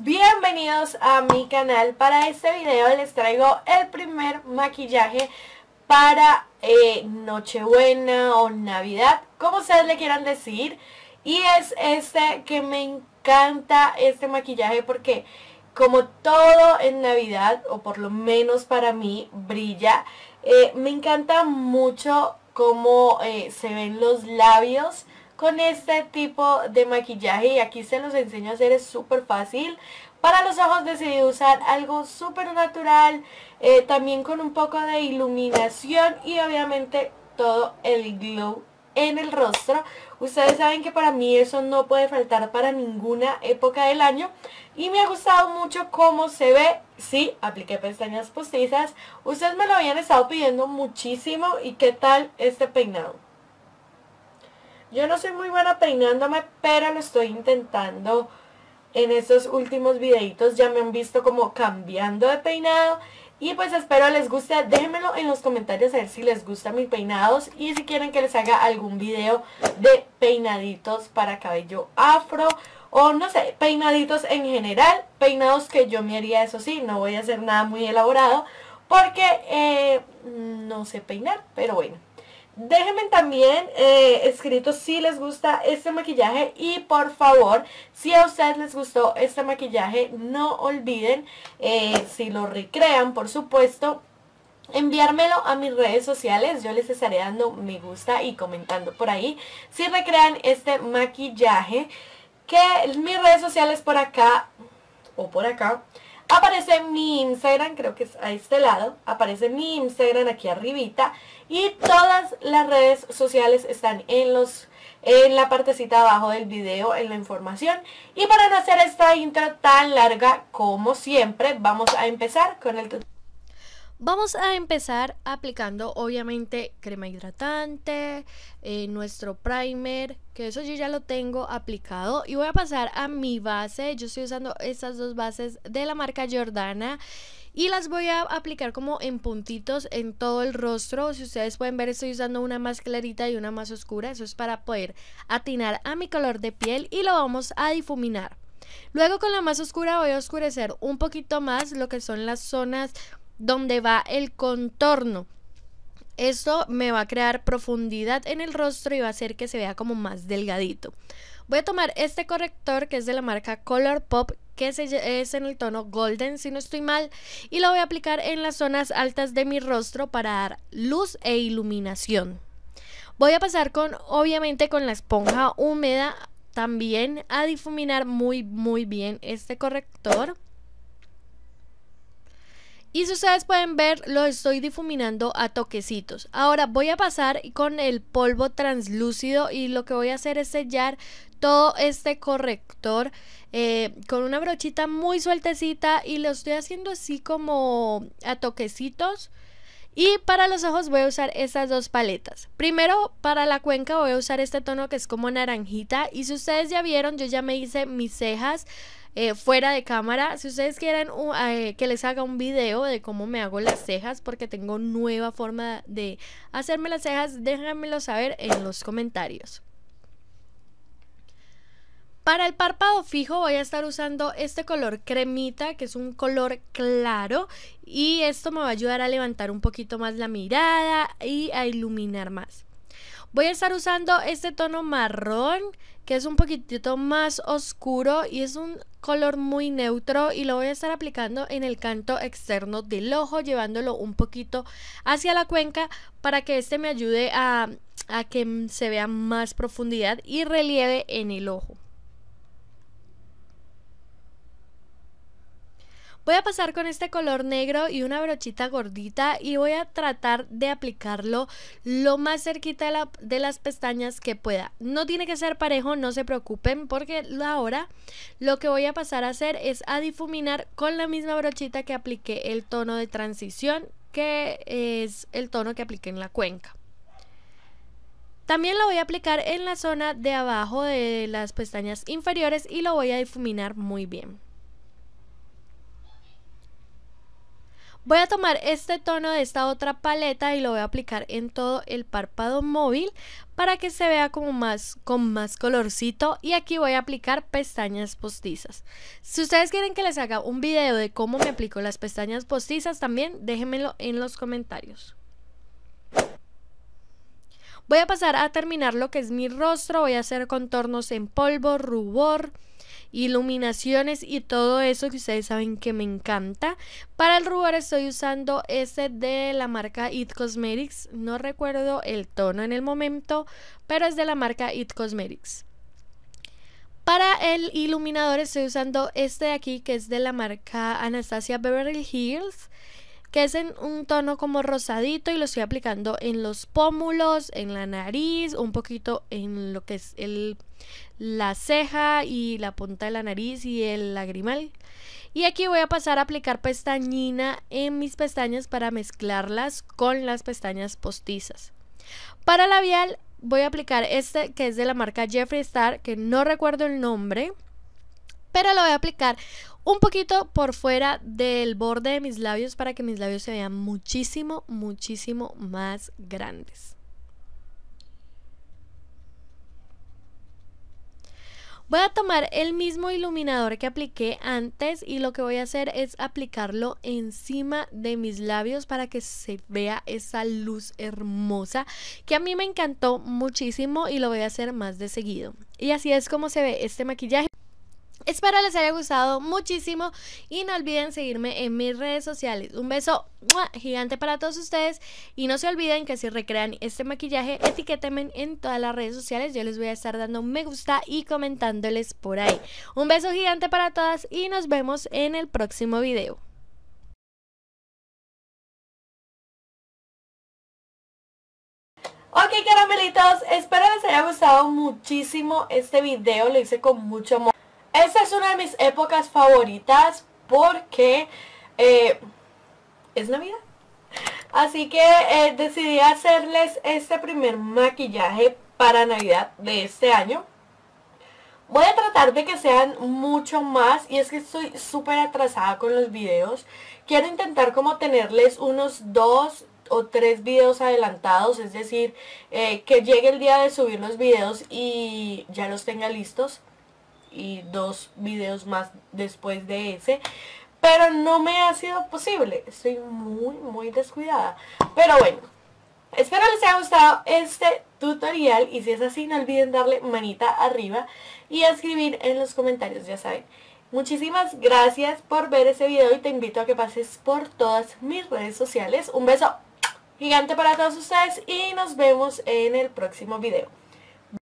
bienvenidos a mi canal. Para este video les traigo el primer maquillaje para eh, Nochebuena o Navidad, como ustedes le quieran decir. Y es este que me encanta este maquillaje porque como todo en Navidad, o por lo menos para mí, brilla. Eh, me encanta mucho cómo eh, se ven los labios con este tipo de maquillaje y aquí se los enseño a hacer, es súper fácil. Para los ojos decidí usar algo súper natural, eh, también con un poco de iluminación y obviamente todo el glow en el rostro. Ustedes saben que para mí eso no puede faltar para ninguna época del año. Y me ha gustado mucho cómo se ve. Sí, apliqué pestañas postizas. Ustedes me lo habían estado pidiendo muchísimo. ¿Y qué tal este peinado? Yo no soy muy buena peinándome, pero lo estoy intentando en estos últimos videitos. Ya me han visto como cambiando de peinado. Y pues espero les guste, déjenmelo en los comentarios a ver si les gustan mis peinados y si quieren que les haga algún video de peinaditos para cabello afro o no sé, peinaditos en general, peinados que yo me haría, eso sí, no voy a hacer nada muy elaborado porque eh, no sé peinar, pero bueno. Déjenme también eh, escrito si les gusta este maquillaje y por favor, si a ustedes les gustó este maquillaje, no olviden, eh, si lo recrean, por supuesto, enviármelo a mis redes sociales, yo les estaré dando me gusta y comentando por ahí si recrean este maquillaje, que mis redes sociales por acá o por acá Aparece mi Instagram, creo que es a este lado. Aparece mi Instagram aquí arribita. Y todas las redes sociales están en los en la partecita abajo del video, en la información. Y para no hacer esta intro tan larga como siempre, vamos a empezar con el tutorial. Vamos a empezar aplicando obviamente crema hidratante, eh, nuestro primer, que eso yo ya lo tengo aplicado. Y voy a pasar a mi base, yo estoy usando estas dos bases de la marca Jordana. Y las voy a aplicar como en puntitos en todo el rostro. Si ustedes pueden ver, estoy usando una más clarita y una más oscura. Eso es para poder atinar a mi color de piel y lo vamos a difuminar. Luego con la más oscura voy a oscurecer un poquito más lo que son las zonas donde va el contorno. Esto me va a crear profundidad en el rostro y va a hacer que se vea como más delgadito. Voy a tomar este corrector que es de la marca Color Pop que es en el tono golden si no estoy mal y lo voy a aplicar en las zonas altas de mi rostro para dar luz e iluminación. Voy a pasar con obviamente con la esponja húmeda también a difuminar muy muy bien este corrector. Y si ustedes pueden ver, lo estoy difuminando a toquecitos. Ahora voy a pasar con el polvo translúcido y lo que voy a hacer es sellar todo este corrector eh, con una brochita muy sueltecita y lo estoy haciendo así como a toquecitos. Y para los ojos voy a usar estas dos paletas. Primero, para la cuenca voy a usar este tono que es como naranjita. Y si ustedes ya vieron, yo ya me hice mis cejas. Eh, fuera de cámara. Si ustedes quieren eh, que les haga un video de cómo me hago las cejas, porque tengo nueva forma de hacerme las cejas, déjenmelo saber en los comentarios. Para el párpado fijo voy a estar usando este color cremita, que es un color claro, y esto me va a ayudar a levantar un poquito más la mirada y a iluminar más. Voy a estar usando este tono marrón, que es un poquitito más oscuro y es un color muy neutro y lo voy a estar aplicando en el canto externo del ojo, llevándolo un poquito hacia la cuenca para que este me ayude a, a que se vea más profundidad y relieve en el ojo. Voy a pasar con este color negro y una brochita gordita y voy a tratar de aplicarlo lo más cerquita de, las pestañas que pueda. No tiene que ser parejo, no se preocupen porque ahora lo que voy a pasar a hacer es a difuminar con la misma brochita que apliqué el tono de transición que es el tono que apliqué en la cuenca. También lo voy a aplicar en la zona de abajo de las pestañas inferiores y lo voy a difuminar muy bien. Voy a tomar este tono de esta otra paleta y lo voy a aplicar en todo el párpado móvil para que se vea como más con más colorcito y aquí voy a aplicar pestañas postizas. Si ustedes quieren que les haga un video de cómo me aplico las pestañas postizas también déjenmelo en los comentarios. Voy a pasar a terminar lo que es mi rostro, voy a hacer contornos en polvo, rubor, iluminaciones y todo eso que ustedes saben que me encanta. Para el rubor estoy usando este de la marca It Cosmetics. No recuerdo el tono en el momento, pero es de la marca It Cosmetics. Para el iluminador estoy usando este de aquí que es de la marca Anastasia Beverly Hills que es en un tono como rosadito y lo estoy aplicando en los pómulos, en la nariz, un poquito en lo que es la ceja y la punta de la nariz y el lagrimal. Y aquí voy a pasar a aplicar pestañina en mis pestañas para mezclarlas con las pestañas postizas. Para labial voy a aplicar este que es de la marca Jeffree Star, que no recuerdo el nombre, pero lo voy a aplicar un poquito por fuera del borde de mis labios para que mis labios se vean muchísimo, muchísimo más grandes. Voy a tomar el mismo iluminador que apliqué antes y lo que voy a hacer es aplicarlo encima de mis labios para que se vea esa luz hermosa que a mí me encantó muchísimo y lo voy a hacer más de seguido. Y así es como se ve este maquillaje. Espero les haya gustado muchísimo y no olviden seguirme en mis redes sociales. Un beso gigante para todos ustedes y no se olviden que si recrean este maquillaje, etiquétenme en todas las redes sociales. Yo les voy a estar dando me gusta y comentándoles por ahí. Un beso gigante para todas y nos vemos en el próximo video. Ok caramelitos, espero les haya gustado muchísimo este video, lo hice con mucho amor. Esta es una de mis épocas favoritas porque eh, es Navidad. Así que eh, decidí hacerles este primer maquillaje para Navidad de este año. Voy a tratar de que sean mucho más y es que estoy súper atrasada con los videos. Quiero intentar como tenerles unos dos o tres videos adelantados, es decir, eh, que llegue el día de subir los videos y ya los tenga listos y dos videos más después de ese. Pero no me ha sido posible. Estoy muy, muy descuidada. Pero bueno, espero les haya gustado este tutorial. Y si es así, no olviden darle manita arriba y escribir en los comentarios, ya saben. Muchísimas gracias por ver ese video y te invito a que pases por todas mis redes sociales. Un beso gigante para todos ustedes y nos vemos en el próximo video.